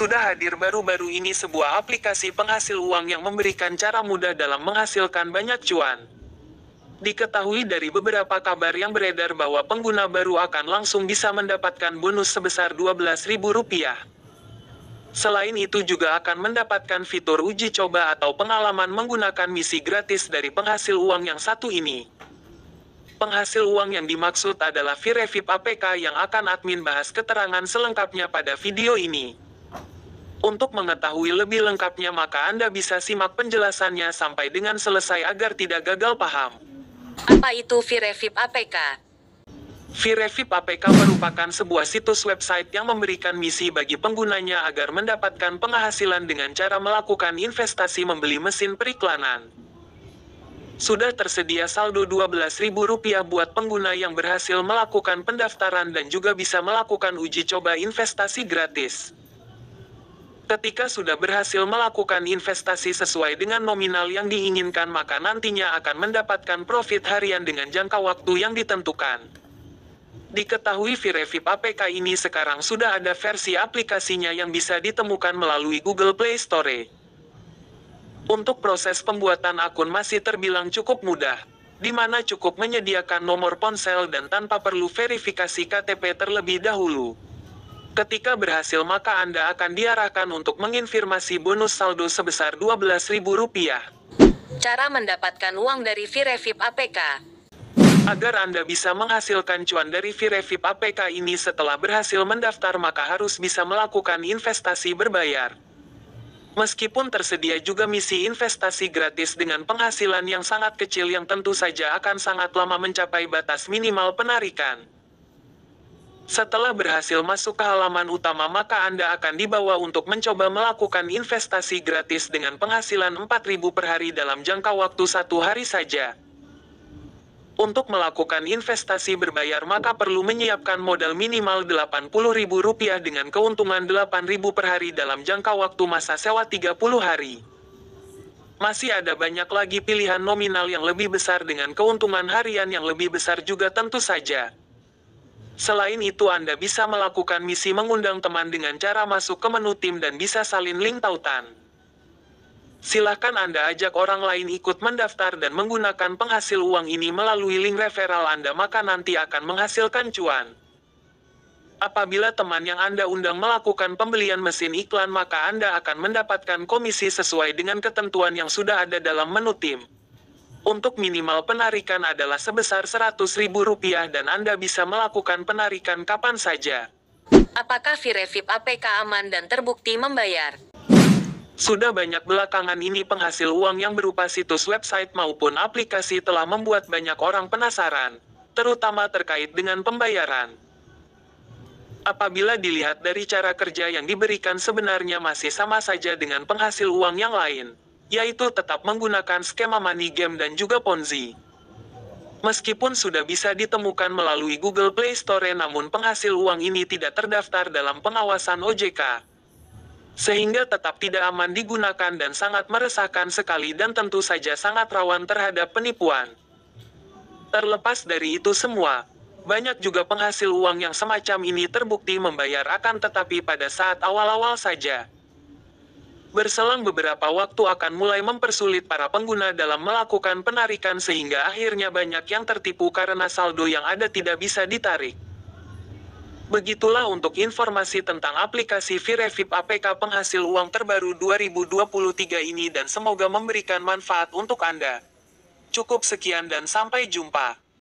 Sudah hadir baru-baru ini sebuah aplikasi penghasil uang yang memberikan cara mudah dalam menghasilkan banyak cuan. Diketahui dari beberapa kabar yang beredar bahwa pengguna baru akan langsung bisa mendapatkan bonus sebesar Rp12.000. Selain itu juga akan mendapatkan fitur uji coba atau pengalaman menggunakan misi gratis dari penghasil uang yang satu ini. Penghasil uang yang dimaksud adalah Virevip APK yang akan admin bahas keterangan selengkapnya pada video ini. Untuk mengetahui lebih lengkapnya maka Anda bisa simak penjelasannya sampai dengan selesai agar tidak gagal paham. Apa itu Virefip APK? Virefip APK merupakan sebuah situs website yang memberikan misi bagi penggunanya agar mendapatkan penghasilan dengan cara melakukan investasi membeli mesin periklanan. Sudah tersedia saldo Rp12.000 buat pengguna yang berhasil melakukan pendaftaran dan juga bisa melakukan uji coba investasi gratis. Ketika sudah berhasil melakukan investasi sesuai dengan nominal yang diinginkan maka nantinya akan mendapatkan profit harian dengan jangka waktu yang ditentukan. Diketahui Virevip APK ini sekarang sudah ada versi aplikasinya yang bisa ditemukan melalui Google Play Store. Untuk proses pembuatan akun masih terbilang cukup mudah, di mana cukup menyediakan nomor ponsel dan tanpa perlu verifikasi KTP terlebih dahulu. Ketika berhasil maka Anda akan diarahkan untuk menginfirmasi bonus saldo sebesar Rp12.000. Cara mendapatkan uang dari Virevip APK Agar Anda bisa menghasilkan cuan dari Virevip APK ini setelah berhasil mendaftar maka harus bisa melakukan investasi berbayar. Meskipun tersedia juga misi investasi gratis dengan penghasilan yang sangat kecil yang tentu saja akan sangat lama mencapai batas minimal penarikan. Setelah berhasil masuk ke halaman utama maka Anda akan dibawa untuk mencoba melakukan investasi gratis dengan penghasilan 4.000 per hari dalam jangka waktu satu hari saja. Untuk melakukan investasi berbayar maka perlu menyiapkan modal minimal Rp80.000 dengan keuntungan Rp8.000 per hari dalam jangka waktu masa sewa 30 hari. Masih ada banyak lagi pilihan nominal yang lebih besar dengan keuntungan harian yang lebih besar juga tentu saja. Selain itu Anda bisa melakukan misi mengundang teman dengan cara masuk ke menu tim dan bisa salin link tautan. Silakan Anda ajak orang lain ikut mendaftar dan menggunakan penghasil uang ini melalui link referral Anda maka nanti akan menghasilkan cuan. Apabila teman yang Anda undang melakukan pembelian mesin iklan maka Anda akan mendapatkan komisi sesuai dengan ketentuan yang sudah ada dalam menu tim. Untuk minimal penarikan adalah sebesar Rp100.000 dan Anda bisa melakukan penarikan kapan saja. Apakah Virevip APK aman dan terbukti membayar? Sudah banyak belakangan ini penghasil uang yang berupa situs website maupun aplikasi telah membuat banyak orang penasaran, terutama terkait dengan pembayaran. Apabila dilihat dari cara kerja yang diberikan sebenarnya masih sama saja dengan penghasil uang yang lain yaitu tetap menggunakan skema money game dan juga Ponzi. Meskipun sudah bisa ditemukan melalui Google Play Store namun penghasil uang ini tidak terdaftar dalam pengawasan OJK. Sehingga tetap tidak aman digunakan dan sangat meresahkan sekali dan tentu saja sangat rawan terhadap penipuan. Terlepas dari itu semua, banyak juga penghasil uang yang semacam ini terbukti membayar akan tetapi pada saat awal-awal saja berselang beberapa waktu akan mulai mempersulit para pengguna dalam melakukan penarikan sehingga akhirnya banyak yang tertipu karena saldo yang ada tidak bisa ditarik. Begitulah untuk informasi tentang aplikasi Virevip APK penghasil uang terbaru 2023 ini dan semoga memberikan manfaat untuk Anda. Cukup sekian dan sampai jumpa.